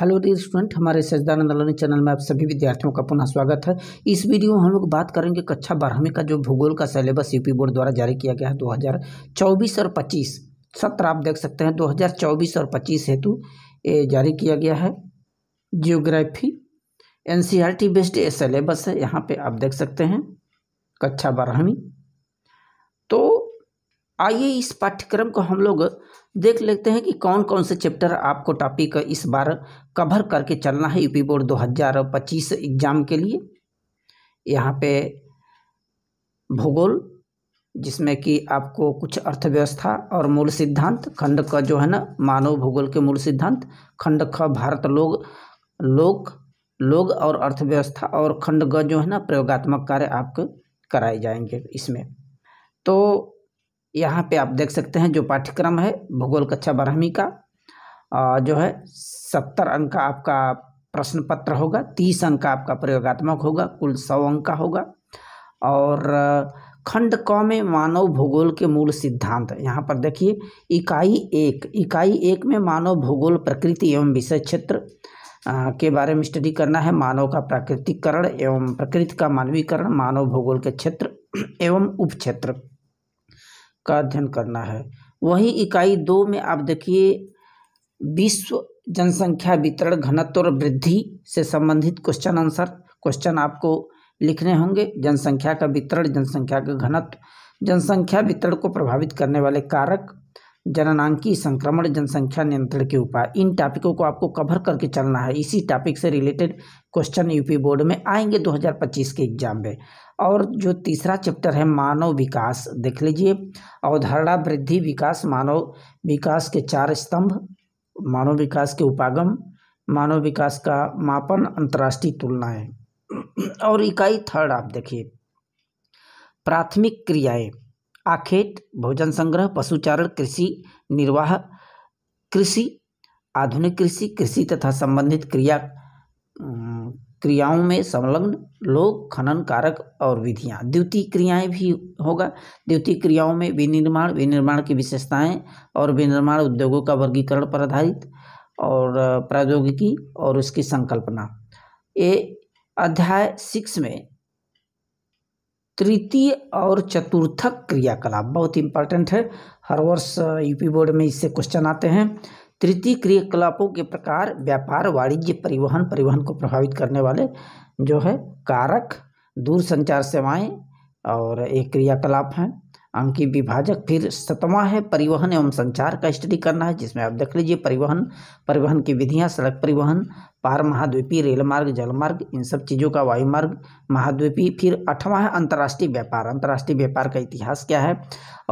hello dear student हमारे सजदानंद Loni channel में आप सभी विद्यार्थियों का पुनः स्वागत है इस वीडियो में हम लोग बात करेंगे कक्षा बारहवीं का जो भूगोल का सिलेबस यूपी बोर्ड द्वारा जारी किया गया है 2024 और 25 सत्र आप देख सकते हैं 2024 और 25 हेतु जारी किया गया है जियोग्राफी एन बेस्ड ये सिलेबस है यहाँ पर आप देख सकते हैं कक्षा बारहवीं तो आइए इस पाठ्यक्रम को हम लोग देख लेते हैं कि कौन कौन से चैप्टर आपको टॉपिक इस बार कवर करके चलना है यूपी बोर्ड 2025 एग्ज़ाम के लिए यहाँ पे भूगोल जिसमें कि आपको कुछ अर्थव्यवस्था और मूल सिद्धांत खंड का जो है ना मानव भूगोल के मूल सिद्धांत खंड ख भारत लोग लोक लोग और अर्थव्यवस्था और खंड ग जो है ना प्रयोगात्मक कार्य आपके कराए जाएंगे इसमें तो यहाँ पे आप देख सकते हैं जो पाठ्यक्रम है भूगोल कक्षा बारहवीं का जो है सत्तर अंक का आपका प्रश्न पत्र होगा तीस अंक का आपका प्रयोगात्मक होगा कुल सौ अंक का होगा और खंड क में मानव भूगोल के मूल सिद्धांत यहाँ पर देखिए इकाई एक इकाई एक में मानव भूगोल प्रकृति एवं विषय क्षेत्र के बारे में स्टडी करना है मानव का प्राकृतिकरण एवं प्रकृति का मानवीकरण मानव भूगोल के क्षेत्र एवं उप क्षेत्र का अध्ययन करना है वहीं इकाई दो में आप देखिए विश्व जनसंख्या वितरण घनत्व और वृद्धि से संबंधित क्वेश्चन आंसर क्वेश्चन आपको लिखने होंगे जनसंख्या का वितरण जनसंख्या का घनत्व जनसंख्या वितरण को प्रभावित करने वाले कारक जननांकी संक्रमण जनसंख्या नियंत्रण के उपाय इन टॉपिकों को आपको कवर करके चलना है इसी टॉपिक से रिलेटेड क्वेश्चन यूपी बोर्ड में आएंगे 2025 के एग्जाम में और जो तीसरा चैप्टर है मानव विकास देख लीजिए अवधारणा वृद्धि विकास मानव विकास के चार स्तंभ मानव विकास के उपागम मानव विकास का मापन अंतर्राष्ट्रीय तुलनाएं और इकाई थर्ड आप देखिए प्राथमिक क्रियाएँ आखेट भोजन संग्रह पशुचारण कृषि निर्वाह कृषि आधुनिक कृषि कृषि तथा संबंधित क्रिया क्रियाओं में संलग्न लोग खनन कारक और विधियां द्वितीय क्रियाएं भी होगा द्वितीय क्रियाओं में विनिर्माण विनिर्माण की विशेषताएं और विनिर्माण उद्योगों का वर्गीकरण पर आधारित और प्रौद्योगिकी और उसकी संकल्पना ये अध्याय सिक्स में तृतीय और चतुर्थक क्रियाकलाप बहुत इंपॉर्टेंट है हर वर्ष यूपी बोर्ड में इससे क्वेश्चन आते हैं तृतीय क्रियाकलापों के प्रकार व्यापार वाणिज्य परिवहन परिवहन को प्रभावित करने वाले जो है कारक दूरसंचार सेवाएं और एक क्रियाकलाप हैं अंकी की विभाजक फिर सतवा है परिवहन एवं संचार का स्टडी करना है जिसमें आप देख लीजिए परिवहन परिवहन की विधियां सड़क परिवहन पार महाद्वीपीय रेल मार्ग जल मार्ग इन सब चीज़ों का वायु मार्ग महाद्वीपीय फिर अठवा है अंतर्राष्ट्रीय व्यापार अंतर्राष्ट्रीय व्यापार का इतिहास क्या है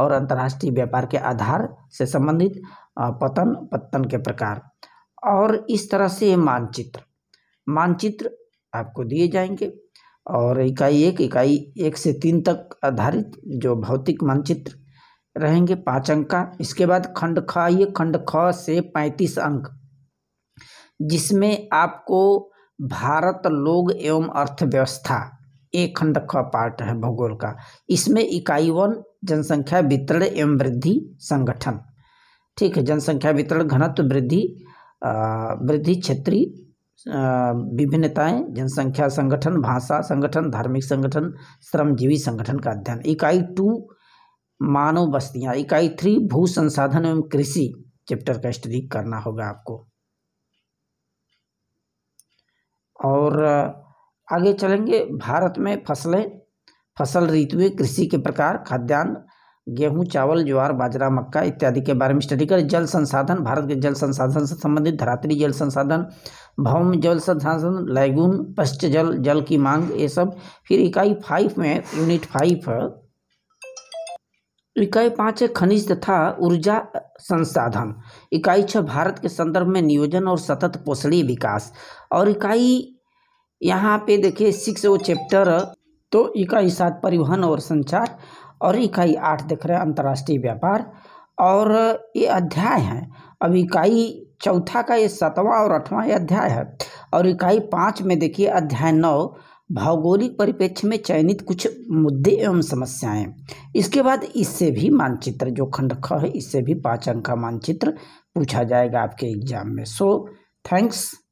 और अंतर्राष्ट्रीय व्यापार के आधार से संबंधित पतन पतन के प्रकार और इस तरह से मानचित्र मानचित्र आपको दिए जाएंगे और इकाई एक इकाई एक से तीन तक आधारित जो भौतिक मानचित्र रहेंगे पाँच अंक का इसके बाद खंड ख ये खंड ख से पैंतीस अंक जिसमें आपको भारत लोग एवं अर्थव्यवस्था एक खंड ख पार्ट है भूगोल का इसमें इकाई वन जनसंख्या वितरण एवं वृद्धि संगठन ठीक है जनसंख्या वितरण घनत्व वृद्धि वृद्धि क्षेत्रीय विभिन्नताएं जनसंख्या संगठन भाषा संगठन धार्मिक संगठन श्रमजीवी संगठन का अध्ययन इकाई टू मानव बस्तियां इकाई थ्री भू संसाधन एवं कृषि चैप्टर का स्टडी करना होगा आपको और आगे चलेंगे भारत में फसलें फसल ऋतुएं कृषि के प्रकार खाद्यान्न गेहूं चावल ज्वार बाजरा मक्का इत्यादि के बारे में स्टडी करें जल संसाधन भारत के जल संसाधन से संबंधित धरात्री जल संसाधन भौम जल संसाधन लैगुन पश्च जल जल की मांग ये सब फिर इकाई फाइव में यूनिट फाइव इकाई पाँच है खनिज तथा ऊर्जा संसाधन इकाई छः भारत के संदर्भ में नियोजन और सतत पोषणीय विकास और इकाई यहाँ पे देखिए सिक्स वो चैप्टर तो इकाई सात परिवहन और संचार और इकाई आठ देख रहे हैं अंतर्राष्ट्रीय व्यापार और ये अध्याय हैं अब इकाई चौथा का ये सातवां और आठवां ये अध्याय है और इकाई पाँच में देखिए अध्याय नौ भौगोलिक परिप्रेक्ष्य में चयनित कुछ मुद्दे एवं समस्याएं इसके बाद इससे भी मानचित्र जो खंड ख है इससे भी पाँच अंक का मानचित्र पूछा जाएगा आपके एग्जाम में सो थैंक्स